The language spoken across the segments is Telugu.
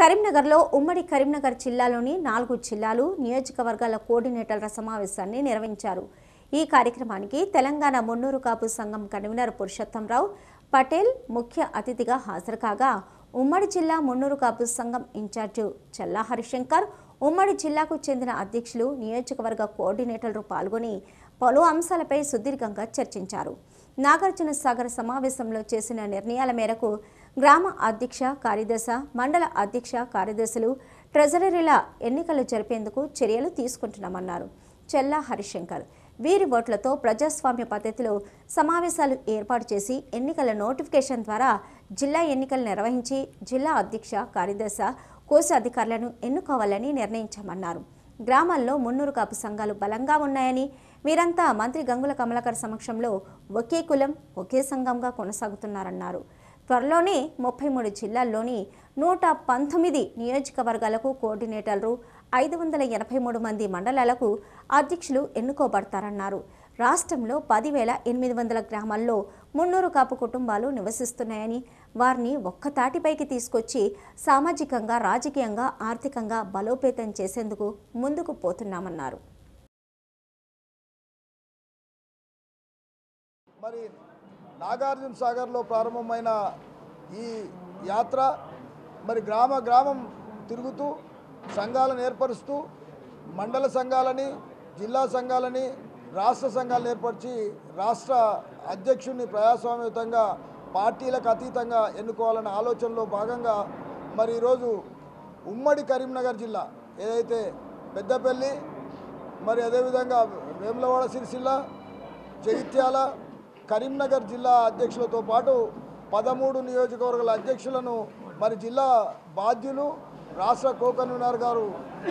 కరీంనగర్లో ఉమ్మడి కరీంనగర్ జిల్లాలోని నాలుగు జిల్లాలు నియోజకవర్గాల కోఆర్డినేటర్ల సమావేశాన్ని నిర్వహించారు ఈ కార్యక్రమానికి తెలంగాణ మున్నూరు కాపు సంఘం కన్వీనర్ పురుషోత్తంరావు పటేల్ ముఖ్య అతిథిగా హాజరు కాగా ఉమ్మడి జిల్లా మున్నూరు కాపు సంఘం ఇన్ఛార్జి చల్లా హరిశంకర్ ఉమ్మడి జిల్లాకు చెందిన అధ్యక్షులు నియోజకవర్గ కోఆర్డినేటర్లు పాల్గొని పలు అంశాలపై సుదీర్ఘంగా చర్చించారు నాగార్జున సాగర్ సమావేశంలో చేసిన నిర్ణయాల మేరకు గ్రామ అధ్యక్ష కార్యదర్శ మండల అధ్యక్ష కార్యదర్శులు ట్రెజరీల ఎన్నికలు జరిపేందుకు చర్యలు తీసుకుంటున్నామన్నారు చెల్లా హరిశంకర్ వీరి ఓట్లతో ప్రజాస్వామ్య పద్ధతిలో సమావేశాలు ఏర్పాటు చేసి ఎన్నికల నోటిఫికేషన్ ద్వారా జిల్లా ఎన్నికలు నిర్వహించి జిల్లా అధ్యక్ష కార్యదర్శి కోశ అధికారులను ఎన్నుకోవాలని నిర్ణయించామన్నారు గ్రామాల్లో మున్నూరు కాపు సంఘాలు బలంగా ఉన్నాయని వీరంతా మంత్రి గంగుల కమలకర్ సమక్షంలో ఒకే కులం ఒకే సంఘంగా కొనసాగుతున్నారన్నారు త్వరలోనే ముప్పై మూడు జిల్లాల్లోని నూట పంతొమ్మిది నియోజకవర్గాలకు కోఆర్డినేటర్లు ఐదు వందల ఎనభై మూడు మంది మండలాలకు అధ్యక్షులు ఎన్నుకోబడతారన్నారు రాష్ట్రంలో పదివేల ఎనిమిది వందల గ్రామాల్లో మున్నూరు కాపు కుటుంబాలు నివసిస్తున్నాయని వారిని ఒక్కతాటిపైకి తీసుకొచ్చి సామాజికంగా రాజకీయంగా ఆర్థికంగా బలోపేతం చేసేందుకు ముందుకు పోతున్నామన్నారు నాగార్జున సాగర్లో ప్రారంభమైన ఈ యాత్ర మరి గ్రామ గ్రామం తిరుగుతూ సంఘాలను ఏర్పరుస్తూ మండల సంఘాలని జిల్లా సంఘాలని రాష్ట్ర సంఘాలను ఏర్పరిచి రాష్ట్ర అధ్యక్షుడిని ప్రజాస్వామ్యతంగా పార్టీలకు అతీతంగా ఎన్నుకోవాలనే ఆలోచనలో భాగంగా మరి ఈరోజు ఉమ్మడి కరీంనగర్ జిల్లా ఏదైతే పెద్దపల్లి మరి అదేవిధంగా వేములవాడ సిరిసిల్ల జగిత్యాల కరీంనగర్ జిల్లా అధ్యక్షులతో పాటు పదమూడు నియోజకవర్గాల అధ్యక్షులను మరి జిల్లా బాధ్యులు రాష్ట్ర కన్వీనర్ గారు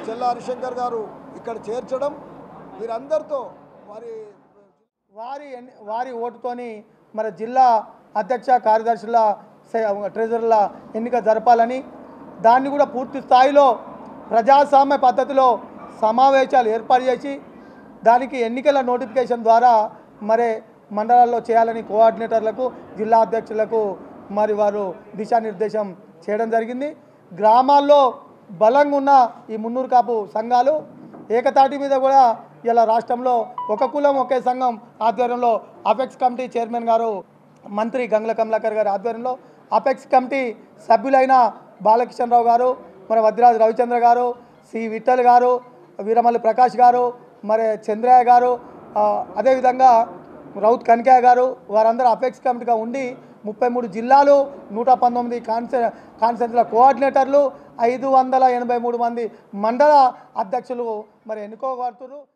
చెల్లా హరిశంకర్ గారు ఇక్కడ చేర్చడం వీరందరితో వారి వారి వారి ఓటుతోని మరి జిల్లా అధ్యక్ష కార్యదర్శుల ట్రెజరర్ల ఎన్నిక జరపాలని దాన్ని కూడా పూర్తి స్థాయిలో ప్రజాస్వామ్య పద్ధతిలో సమావేశాలు ఏర్పాటు చేసి దానికి ఎన్నికల నోటిఫికేషన్ ద్వారా మరి మండలాల్లో చేయాలని కోఆర్డినేటర్లకు జిల్లా అధ్యక్షులకు మరి వారు దిశానిర్దేశం చేయడం జరిగింది గ్రామాల్లో బలంగా ఉన్న ఈ మున్నూరు కాపు సంఘాలు ఏకతాటి మీద కూడా ఇలా రాష్ట్రంలో ఒక కులం ఒకే సంఘం ఆధ్వర్యంలో అపెక్స్ కమిటీ చైర్మన్ గారు మంత్రి గంగుల కమలాకర్ గారి ఆధ్వర్యంలో అపెక్స్ కమిటీ సభ్యులైన బాలకృష్ణరావు గారు మరి వద్రాజ్ రవిచంద్ర గారు సి విఠల్ గారు వీరమల్లి ప్రకాష్ గారు మరి చంద్రయ్య గారు అదేవిధంగా రౌత్ కనికాయ గారు వారందరూ అపెక్స్ కమిటీగా ఉండి ముప్పై మూడు జిల్లాలు నూట పంతొమ్మిది కాన్సె కాన్సెన్స్ల కోఆర్డినేటర్లు ఐదు వందల ఎనభై మూడు మంది మండల అధ్యక్షులు మరి ఎన్నుకోబడుతున్నారు